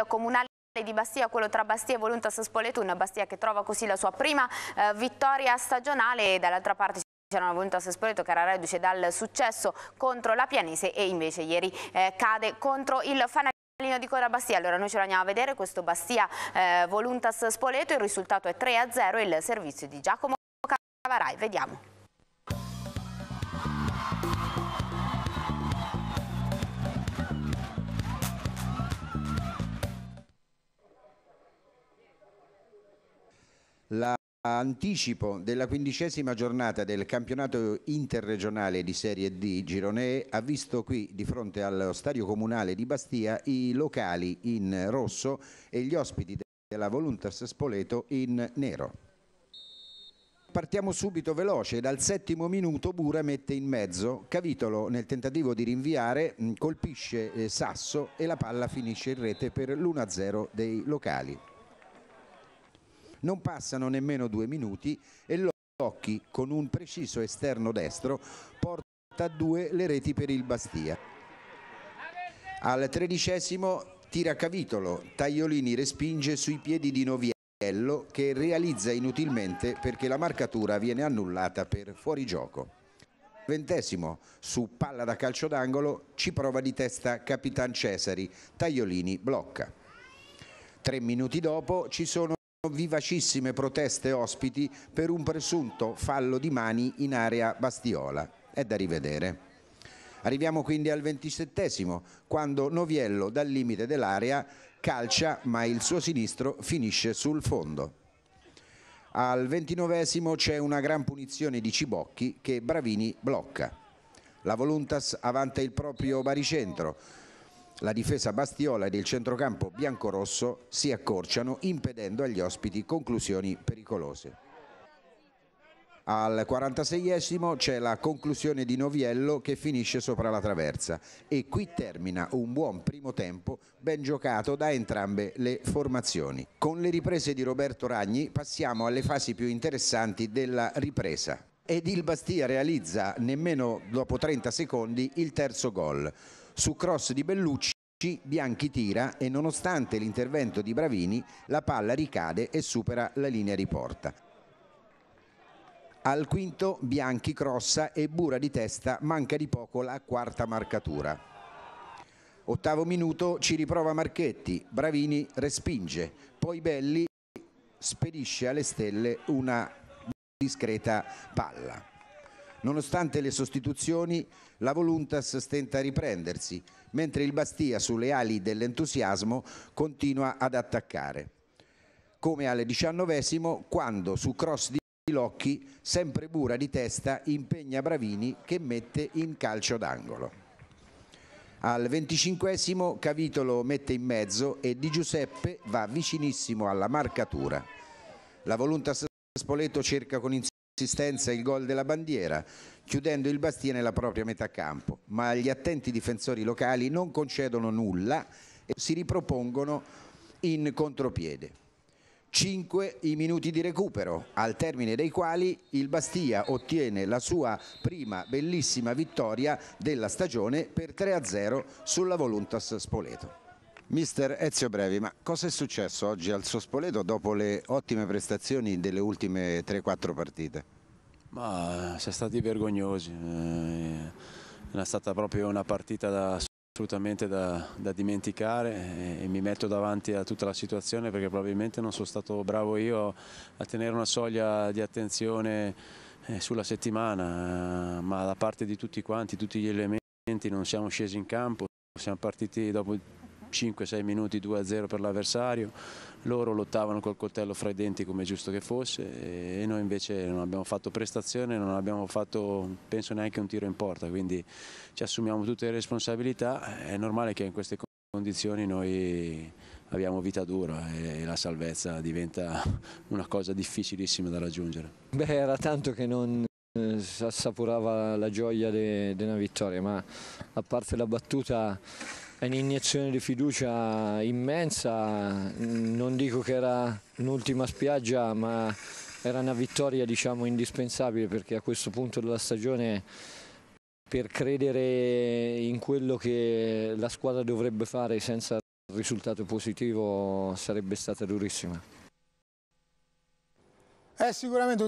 il comunale di Bastia, quello tra Bastia e Voluntas Spoletun, Bastia che trova così la sua prima eh, vittoria stagionale e dall'altra parte c'era una Voluntas Spoleto che era reduce dal successo contro la Pianese e invece ieri eh, cade contro il Fanalino di Cora Bastia, allora noi ce lo andiamo a vedere, questo Bastia eh, Voluntas Spoleto, il risultato è 3-0 il servizio di Giacomo Cavarai, vediamo. L'anticipo della quindicesima giornata del campionato interregionale di Serie D Girone ha visto qui di fronte allo stadio comunale di Bastia i locali in rosso e gli ospiti della Voluntas Spoleto in nero. Partiamo subito veloce, dal settimo minuto Bura mette in mezzo, Cavitolo nel tentativo di rinviare mm, colpisce eh, Sasso e la palla finisce in rete per l'1-0 dei locali. Non passano nemmeno due minuti e Locchi con un preciso esterno destro porta a due le reti per il Bastia. Al tredicesimo tira Cavitolo, Tagliolini respinge sui piedi di Noviello che realizza inutilmente perché la marcatura viene annullata per fuorigioco. Ventesimo, su palla da calcio d'angolo ci prova di testa Capitan Cesari, Tagliolini blocca. Tre minuti dopo ci sono Vivacissime proteste ospiti per un presunto fallo di mani in area Bastiola. È da rivedere. Arriviamo quindi al 27 quando Noviello dal limite dell'area calcia ma il suo sinistro finisce sul fondo. Al 29 c'è una gran punizione di Cibocchi che Bravini blocca. La Voluntas avanta il proprio baricentro, la difesa Bastiola ed il centrocampo biancorosso si accorciano impedendo agli ospiti conclusioni pericolose. Al 46esimo c'è la conclusione di Noviello che finisce sopra la traversa e qui termina un buon primo tempo ben giocato da entrambe le formazioni. Con le riprese di Roberto Ragni passiamo alle fasi più interessanti della ripresa ed il Bastia realizza nemmeno dopo 30 secondi il terzo gol. Su cross di Bellucci Bianchi tira e nonostante l'intervento di Bravini la palla ricade e supera la linea riporta. Al quinto Bianchi crossa e Bura di testa manca di poco la quarta marcatura. Ottavo minuto ci riprova Marchetti, Bravini respinge, poi Belli spedisce alle stelle una discreta palla. Nonostante le sostituzioni, la Voluntas stenta a riprendersi, mentre il Bastia, sulle ali dell'entusiasmo, continua ad attaccare. Come al diciannovesimo, quando su cross di Locchi, sempre bura di testa, impegna Bravini che mette in calcio d'angolo. Al venticinquesimo Cavitolo mette in mezzo e Di Giuseppe va vicinissimo alla marcatura. La Voluntas Spoleto cerca con insieme assistenza il gol della bandiera, chiudendo il Bastia nella propria metà campo, ma gli attenti difensori locali non concedono nulla e si ripropongono in contropiede. Cinque i minuti di recupero, al termine dei quali il Bastia ottiene la sua prima bellissima vittoria della stagione per 3-0 sulla Voluntas Spoleto. Mister Ezio Brevi, ma cosa è successo oggi al suo Spoleto dopo le ottime prestazioni delle ultime 3-4 partite? Ma eh, siamo stati vergognosi, è eh, stata proprio una partita da, assolutamente da, da dimenticare e, mi metto davanti a tutta la situazione perché probabilmente non sono stato bravo io a tenere una soglia di attenzione eh, sulla settimana, ma da parte di tutti quanti, tutti gli elementi, non siamo scesi in campo, siamo partiti dopo 5-6 minuti 2-0 per l'avversario, loro lottavano col coltello fra i denti come giusto che fosse e noi invece non abbiamo fatto prestazione, non abbiamo fatto penso neanche un tiro in porta, quindi ci assumiamo tutte le responsabilità, è normale che in queste condizioni noi abbiamo vita dura e la salvezza diventa una cosa difficilissima da raggiungere. Beh, era tanto che non eh, si assaporava la gioia di una vittoria, ma a parte la battuta è un'iniezione di fiducia immensa, non dico che era un'ultima spiaggia, ma era una vittoria diciamo, indispensabile perché a questo punto della stagione per credere in quello che la squadra dovrebbe fare senza il risultato positivo sarebbe stata durissima. È sicuramente un